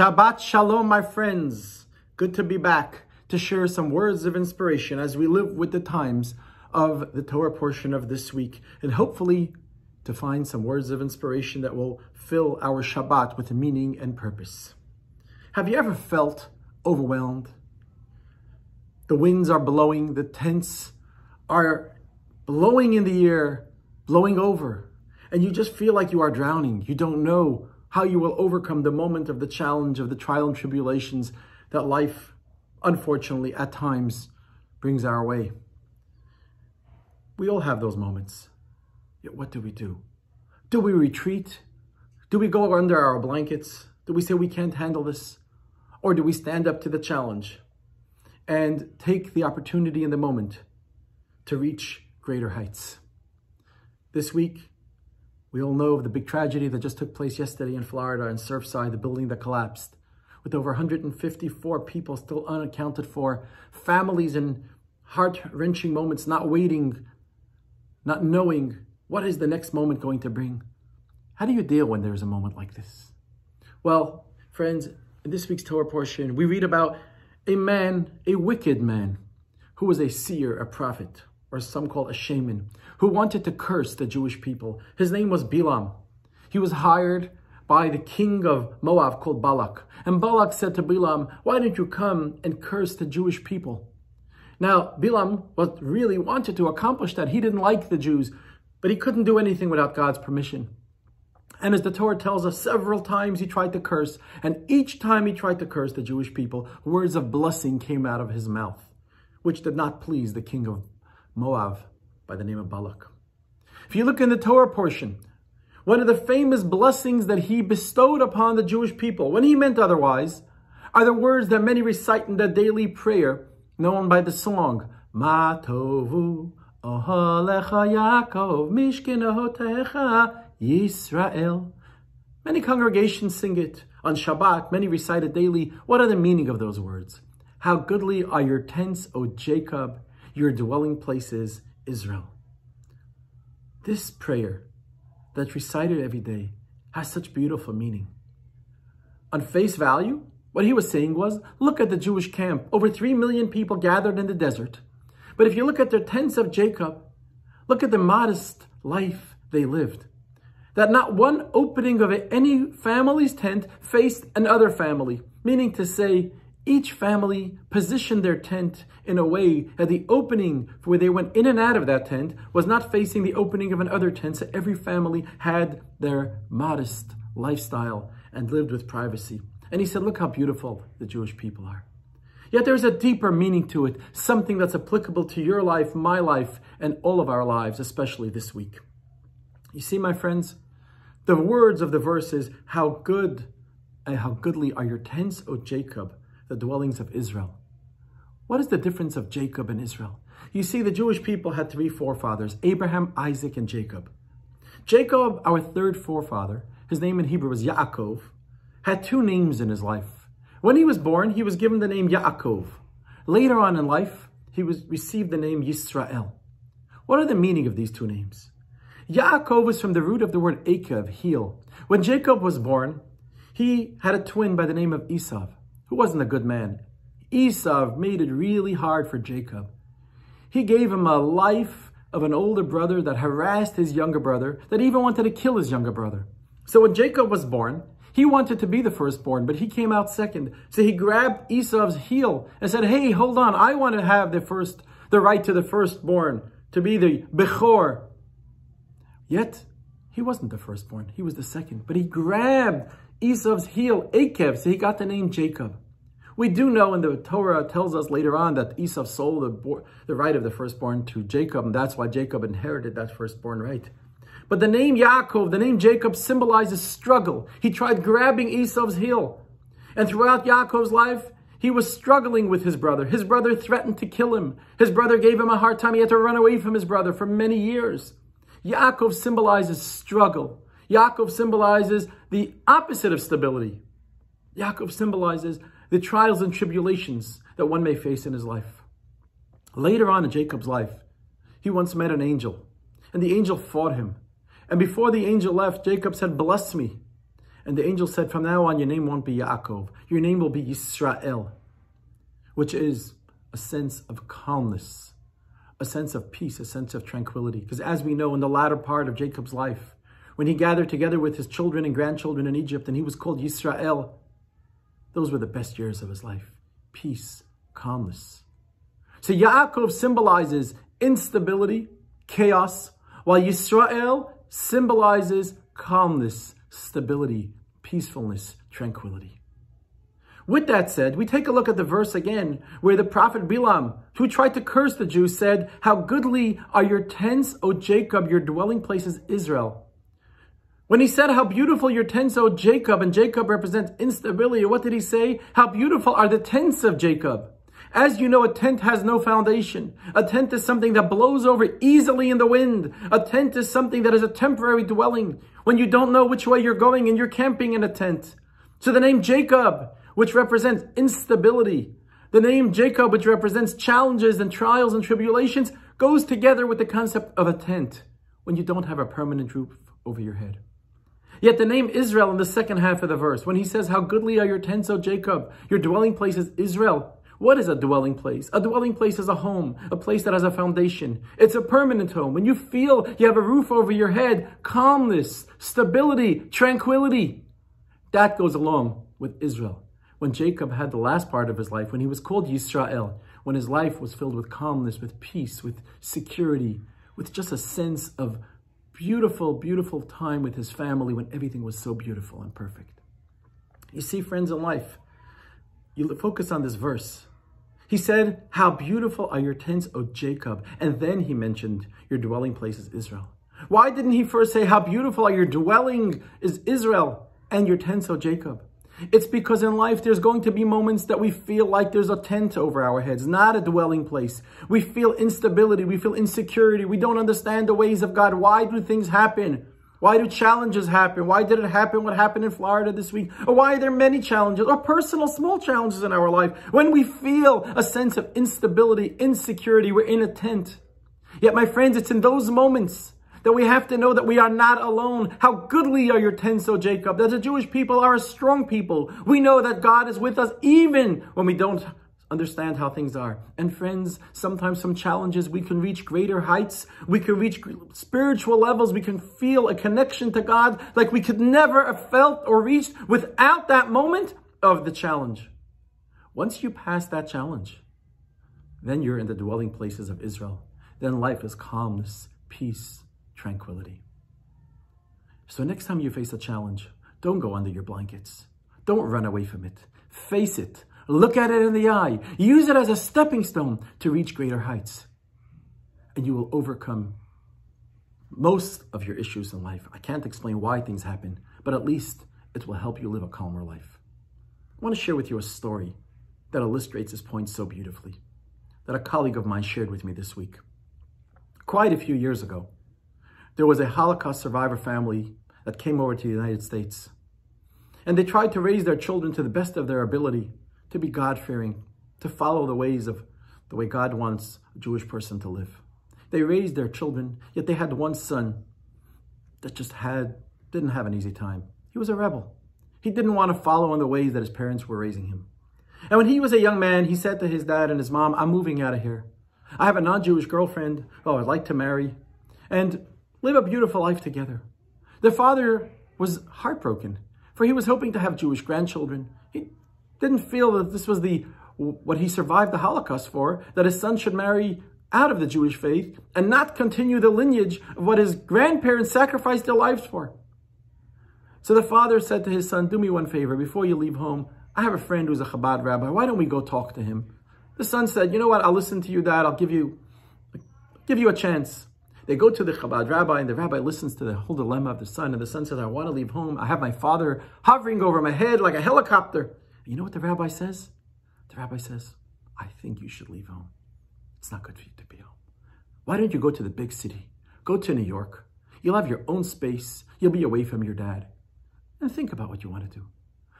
Shabbat Shalom, my friends. Good to be back to share some words of inspiration as we live with the times of the Torah portion of this week, and hopefully to find some words of inspiration that will fill our Shabbat with meaning and purpose. Have you ever felt overwhelmed? The winds are blowing, the tents are blowing in the air, blowing over, and you just feel like you are drowning. You don't know how you will overcome the moment of the challenge, of the trial and tribulations that life, unfortunately, at times brings our way. We all have those moments. Yet what do we do? Do we retreat? Do we go under our blankets? Do we say we can't handle this? Or do we stand up to the challenge and take the opportunity in the moment to reach greater heights? This week, we all know of the big tragedy that just took place yesterday in Florida in Surfside, the building that collapsed, with over 154 people still unaccounted for, families in heart-wrenching moments, not waiting, not knowing what is the next moment going to bring. How do you deal when there's a moment like this? Well, friends, in this week's Torah portion, we read about a man, a wicked man, who was a seer, a prophet or some call a shaman, who wanted to curse the Jewish people. His name was Bilam. He was hired by the king of Moab called Balak. And Balak said to Bilam, why don't you come and curse the Jewish people? Now, Bilam was really wanted to accomplish that. He didn't like the Jews, but he couldn't do anything without God's permission. And as the Torah tells us, several times he tried to curse, and each time he tried to curse the Jewish people, words of blessing came out of his mouth, which did not please the king of Moab by the name of Balak. If you look in the Torah portion, one of the famous blessings that he bestowed upon the Jewish people, when he meant otherwise, are the words that many recite in their daily prayer, known by the song, Ma Tovu Ohalecha Yaakov Mishkinahotecha Yisrael. Many congregations sing it. On Shabbat, many recite it daily. What are the meaning of those words? How goodly are your tents, O Jacob, your dwelling place is Israel. This prayer that's recited every day has such beautiful meaning. On face value, what he was saying was, look at the Jewish camp, over 3 million people gathered in the desert. But if you look at their tents of Jacob, look at the modest life they lived. That not one opening of any family's tent faced another family, meaning to say each family positioned their tent in a way that the opening where they went in and out of that tent was not facing the opening of another tent, so every family had their modest lifestyle and lived with privacy. And he said, look how beautiful the Jewish people are. Yet there's a deeper meaning to it, something that's applicable to your life, my life, and all of our lives, especially this week. You see, my friends, the words of the verse is, how good and eh, how goodly are your tents, O Jacob, the dwellings of Israel. What is the difference of Jacob and Israel? You see, the Jewish people had three forefathers Abraham, Isaac, and Jacob. Jacob, our third forefather, his name in Hebrew was Yaakov, had two names in his life. When he was born, he was given the name Yaakov. Later on in life, he was, received the name Yisrael. What are the meaning of these two names? Yaakov is from the root of the word Akev, heel. When Jacob was born, he had a twin by the name of Esau who wasn't a good man, Esau made it really hard for Jacob. He gave him a life of an older brother that harassed his younger brother, that even wanted to kill his younger brother. So when Jacob was born, he wanted to be the firstborn, but he came out second. So he grabbed Esau's heel and said, Hey, hold on, I want to have the first, the right to the firstborn, to be the Bechor. Yet, he wasn't the firstborn, he was the second, but he grabbed Esau's heel, Akev, so he got the name Jacob. We do know, and the Torah tells us later on that Esau sold the, the right of the firstborn to Jacob, and that's why Jacob inherited that firstborn right. But the name Yaakov, the name Jacob, symbolizes struggle. He tried grabbing Esau's heel. And throughout Yaakov's life, he was struggling with his brother. His brother threatened to kill him. His brother gave him a hard time. He had to run away from his brother for many years. Yaakov symbolizes struggle. Yaakov symbolizes the opposite of stability. Yaakov symbolizes the trials and tribulations that one may face in his life. Later on in Jacob's life, he once met an angel, and the angel fought him. And before the angel left, Jacob said, Bless me. And the angel said, From now on, your name won't be Yaakov, your name will be Israel, which is a sense of calmness, a sense of peace, a sense of tranquility. Because as we know in the latter part of Jacob's life, when he gathered together with his children and grandchildren in Egypt and he was called Yisrael. Those were the best years of his life. Peace, calmness. So Yaakov symbolizes instability, chaos, while Yisrael symbolizes calmness, stability, peacefulness, tranquility. With that said, we take a look at the verse again where the prophet Bilam, who tried to curse the Jews, said, How goodly are your tents, O Jacob, your dwelling places, Israel. When he said how beautiful your tents, O Jacob, and Jacob represents instability, what did he say? How beautiful are the tents of Jacob. As you know, a tent has no foundation. A tent is something that blows over easily in the wind. A tent is something that is a temporary dwelling when you don't know which way you're going and you're camping in a tent. So the name Jacob, which represents instability, the name Jacob, which represents challenges and trials and tribulations, goes together with the concept of a tent when you don't have a permanent roof over your head. Yet the name Israel in the second half of the verse, when he says, How goodly are your tents, O Jacob, your dwelling place is Israel. What is a dwelling place? A dwelling place is a home, a place that has a foundation. It's a permanent home. When you feel you have a roof over your head, calmness, stability, tranquility. That goes along with Israel. When Jacob had the last part of his life, when he was called Yisrael, when his life was filled with calmness, with peace, with security, with just a sense of beautiful, beautiful time with his family when everything was so beautiful and perfect. You see, friends, in life, you focus on this verse. He said, How beautiful are your tents, O Jacob. And then he mentioned, Your dwelling place is Israel. Why didn't he first say, How beautiful are your dwelling is Israel and your tents, O Jacob? It's because in life there's going to be moments that we feel like there's a tent over our heads, not a dwelling place. We feel instability, we feel insecurity, we don't understand the ways of God. Why do things happen? Why do challenges happen? Why did it happen what happened in Florida this week? Or why are there many challenges or personal small challenges in our life? When we feel a sense of instability, insecurity, we're in a tent. Yet, my friends, it's in those moments that we have to know that we are not alone. How goodly are your tents, O Jacob, that the Jewish people are a strong people. We know that God is with us even when we don't understand how things are. And friends, sometimes some challenges, we can reach greater heights. We can reach spiritual levels. We can feel a connection to God like we could never have felt or reached without that moment of the challenge. Once you pass that challenge, then you're in the dwelling places of Israel. Then life is calmness, peace, tranquility. So next time you face a challenge, don't go under your blankets. Don't run away from it. Face it. Look at it in the eye. Use it as a stepping stone to reach greater heights. And you will overcome most of your issues in life. I can't explain why things happen, but at least it will help you live a calmer life. I want to share with you a story that illustrates this point so beautifully that a colleague of mine shared with me this week. Quite a few years ago, there was a Holocaust survivor family that came over to the United States. And they tried to raise their children to the best of their ability, to be God-fearing, to follow the ways of the way God wants a Jewish person to live. They raised their children, yet they had one son that just had didn't have an easy time. He was a rebel. He didn't want to follow in the ways that his parents were raising him. And when he was a young man, he said to his dad and his mom, I'm moving out of here. I have a non-Jewish girlfriend who I'd like to marry. And live a beautiful life together. The father was heartbroken, for he was hoping to have Jewish grandchildren. He didn't feel that this was the what he survived the Holocaust for, that his son should marry out of the Jewish faith and not continue the lineage of what his grandparents sacrificed their lives for. So the father said to his son, do me one favor, before you leave home, I have a friend who's a Chabad rabbi. Why don't we go talk to him? The son said, you know what? I'll listen to you, dad. I'll give you, I'll give you a chance. They go to the Chabad rabbi, and the rabbi listens to the whole dilemma of the son, and the son says, I want to leave home. I have my father hovering over my head like a helicopter. And you know what the rabbi says? The rabbi says, I think you should leave home. It's not good for you to be home. Why don't you go to the big city? Go to New York. You'll have your own space. You'll be away from your dad. And think about what you want to do.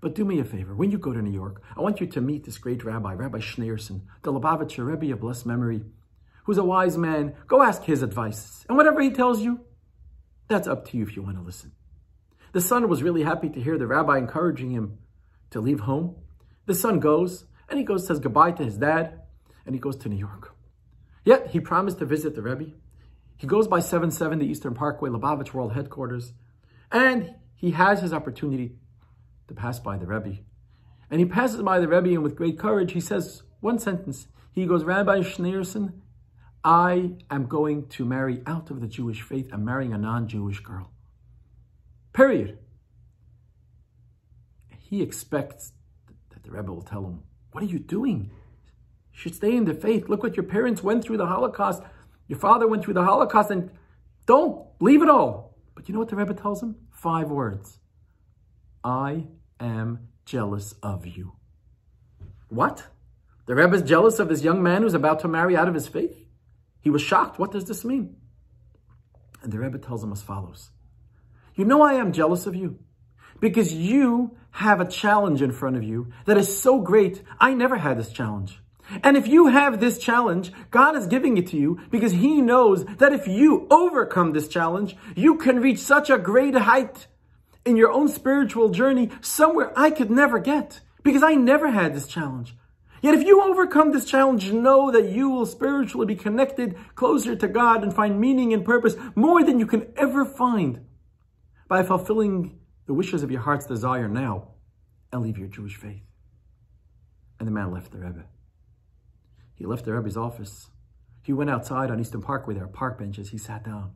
But do me a favor. When you go to New York, I want you to meet this great rabbi, Rabbi Schneerson, the Lubavitcher Rebbe of blessed memory who's a wise man, go ask his advice. And whatever he tells you, that's up to you if you want to listen. The son was really happy to hear the rabbi encouraging him to leave home. The son goes, and he goes, says goodbye to his dad, and he goes to New York. Yet, he promised to visit the Rebbe. He goes by 770 Eastern Parkway, Lubavitch World Headquarters, and he has his opportunity to pass by the Rebbe. And he passes by the Rebbe, and with great courage, he says one sentence. He goes, Rabbi Schneerson, I am going to marry out of the Jewish faith. I'm marrying a non Jewish girl. Period. He expects that the Rebbe will tell him, What are you doing? You should stay in the faith. Look what your parents went through the Holocaust. Your father went through the Holocaust, and don't leave it all. But you know what the Rebbe tells him? Five words I am jealous of you. What? The Rebbe is jealous of this young man who's about to marry out of his faith? He was shocked. What does this mean? And the Rebbe tells him as follows. You know I am jealous of you because you have a challenge in front of you that is so great. I never had this challenge. And if you have this challenge, God is giving it to you because he knows that if you overcome this challenge, you can reach such a great height in your own spiritual journey somewhere I could never get because I never had this challenge. Yet if you overcome this challenge, know that you will spiritually be connected closer to God and find meaning and purpose more than you can ever find by fulfilling the wishes of your heart's desire now and leave your Jewish faith. And the man left the Rebbe. He left the Rebbe's office. He went outside on Eastern Parkway. There are park benches. He sat down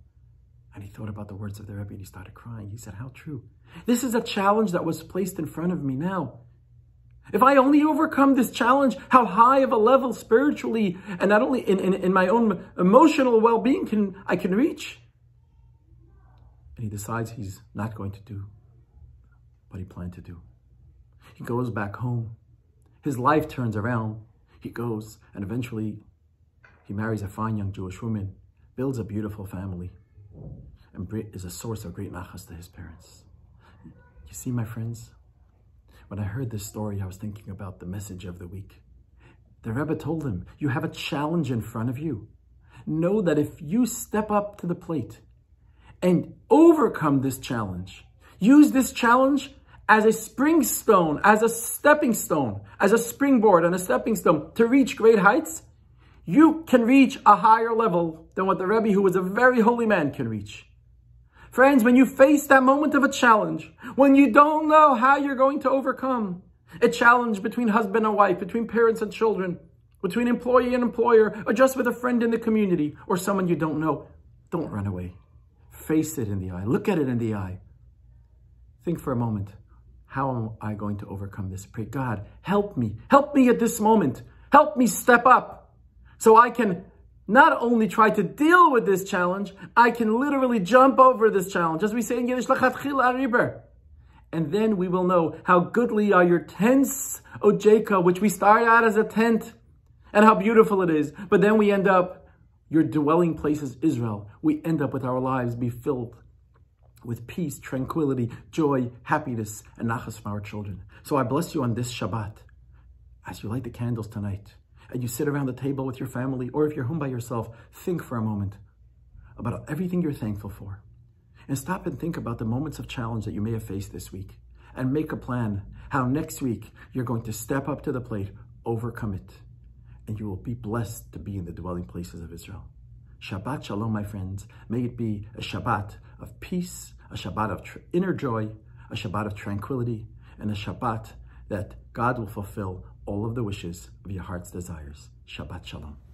and he thought about the words of the Rebbe and he started crying. He said, How true. This is a challenge that was placed in front of me now. If I only overcome this challenge, how high of a level spiritually and not only in, in, in my own emotional well-being can I can reach. And he decides he's not going to do what he planned to do. He goes back home. His life turns around. He goes and eventually he marries a fine young Jewish woman, builds a beautiful family, and is a source of great nachas to his parents. You see, my friends, when I heard this story, I was thinking about the message of the week. The Rebbe told him, you have a challenge in front of you. Know that if you step up to the plate and overcome this challenge, use this challenge as a spring stone, as a stepping stone, as a springboard and a stepping stone to reach great heights, you can reach a higher level than what the Rebbe, who was a very holy man, can reach. Friends, when you face that moment of a challenge, when you don't know how you're going to overcome a challenge between husband and wife, between parents and children, between employee and employer, or just with a friend in the community or someone you don't know, don't run away. Face it in the eye. Look at it in the eye. Think for a moment. How am I going to overcome this? Pray, God, help me. Help me at this moment. Help me step up so I can not only try to deal with this challenge, I can literally jump over this challenge, as we say in Yiddish, and then we will know how goodly are your tents, O Jacob, which we start out as a tent, and how beautiful it is. But then we end up, your dwelling place is Israel. We end up with our lives be filled with peace, tranquility, joy, happiness, and nachas from our children. So I bless you on this Shabbat as you light the candles tonight and you sit around the table with your family, or if you're home by yourself, think for a moment about everything you're thankful for. And stop and think about the moments of challenge that you may have faced this week. And make a plan how next week you're going to step up to the plate, overcome it, and you will be blessed to be in the dwelling places of Israel. Shabbat Shalom, my friends. May it be a Shabbat of peace, a Shabbat of tr- inner joy, a Shabbat of tranquility, and a Shabbat that God will fulfill all of the wishes of your heart's desires. Shabbat Shalom.